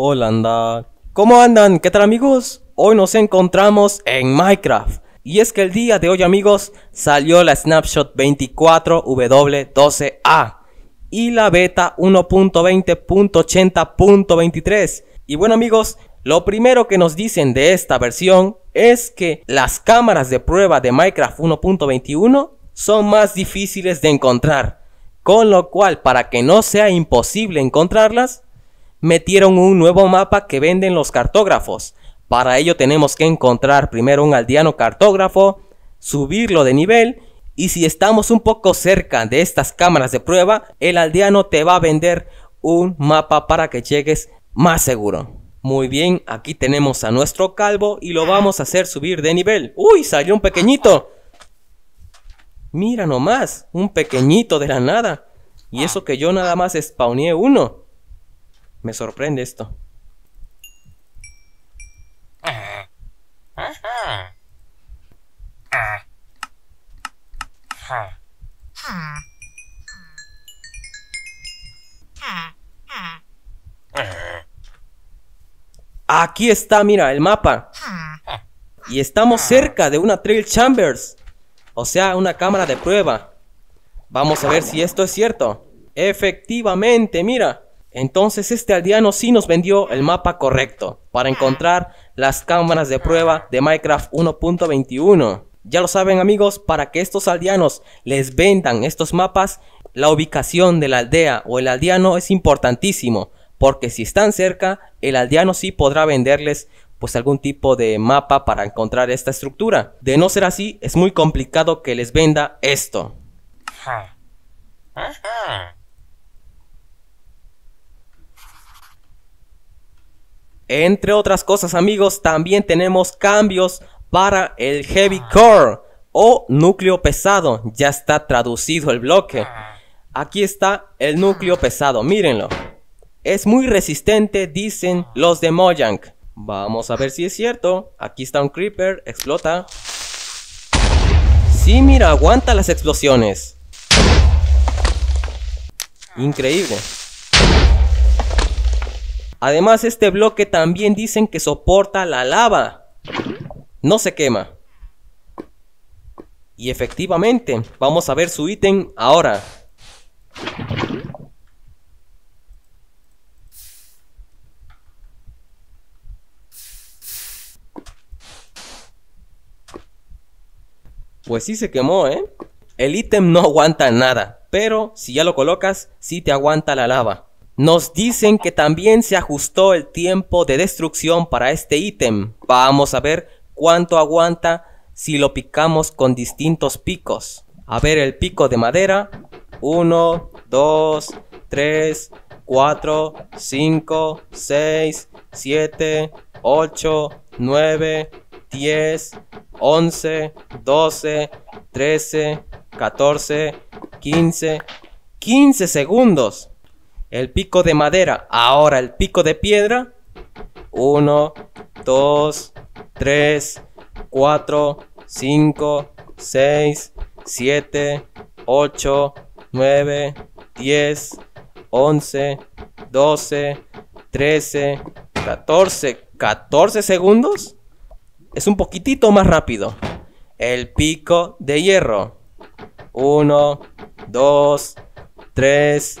Hola, ¿Cómo andan? ¿Qué tal amigos? Hoy nos encontramos en Minecraft. Y es que el día de hoy amigos salió la Snapshot 24W12A y la beta 1.20.80.23. Y bueno amigos, lo primero que nos dicen de esta versión es que las cámaras de prueba de Minecraft 1.21 son más difíciles de encontrar. Con lo cual, para que no sea imposible encontrarlas, metieron un nuevo mapa que venden los cartógrafos. Para ello tenemos que encontrar primero un aldeano cartógrafo, subirlo de nivel y si estamos un poco cerca de estas cámaras de prueba, el aldeano te va a vender un mapa para que llegues más seguro. Muy bien, aquí tenemos a nuestro calvo y lo vamos a hacer subir de nivel. ¡Uy! Salió un pequeñito. Mira nomás, un pequeñito de la nada. Y eso que yo nada más spawné uno. Me sorprende esto. Aquí está, mira, el mapa. Y estamos cerca de una Trail Chambers. O sea, una cámara de prueba. Vamos a ver si esto es cierto. Efectivamente, mira. Entonces este aldeano sí nos vendió el mapa correcto para encontrar las cámaras de prueba de Minecraft 1.21. Ya lo saben amigos, para que estos aldeanos les vendan estos mapas, la ubicación de la aldea o el aldeano es importantísimo, porque si están cerca, el aldeano sí podrá venderles pues algún tipo de mapa para encontrar esta estructura. De no ser así, es muy complicado que les venda esto. Entre otras cosas amigos, también tenemos cambios para el heavy core o núcleo pesado. Ya está traducido el bloque. Aquí está el núcleo pesado, mírenlo. Es muy resistente, dicen los de Mojang. Vamos a ver si es cierto. Aquí está un creeper, explota. Sí, mira, aguanta las explosiones. Increíble. Además, este bloque también dicen que soporta la lava. No se quema. Y efectivamente, vamos a ver su ítem ahora. Pues sí se quemó, ¿eh? El ítem no aguanta nada, pero si ya lo colocas, sí te aguanta la lava. Nos dicen que también se ajustó el tiempo de destrucción para este ítem. Vamos a ver cuánto aguanta si lo picamos con distintos picos. A ver el pico de madera. 1, 2, 3, 4, 5, 6, 7, 8, 9, 10, 11, 12, 13, 14, 15, 15 segundos el pico de madera, ahora el pico de piedra. 1, 2, 3, 4, 5, 6, 7, 8, 9, 10, 11, 12, 13, 14. 14 segundos. Es un poquitito más rápido. El pico de hierro. 1, 2, 3,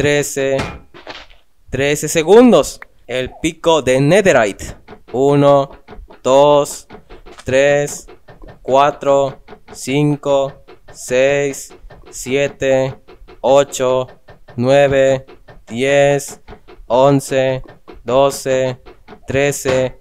13, 13 segundos. El pico de Netherite. 1, 2, 3, 4, 5, 6, 7, 8, 9, 10, 11, 12, 13.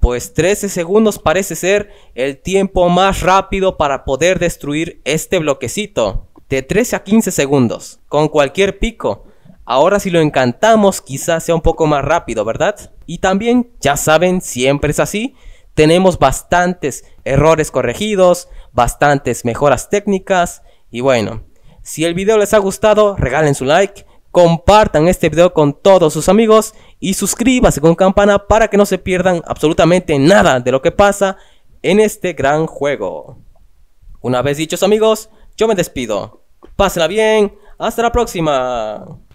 Pues 13 segundos parece ser el tiempo más rápido para poder destruir este bloquecito de 13 a 15 segundos, con cualquier pico. Ahora si lo encantamos quizás sea un poco más rápido, ¿verdad? Y también, ya saben, siempre es así, tenemos bastantes errores corregidos, bastantes mejoras técnicas y bueno, si el video les ha gustado, regalen su like, compartan este video con todos sus amigos y suscríbanse con campana para que no se pierdan absolutamente nada de lo que pasa en este gran juego. Una vez dichos amigos, yo me despido. Pásenla bien. Hasta la próxima.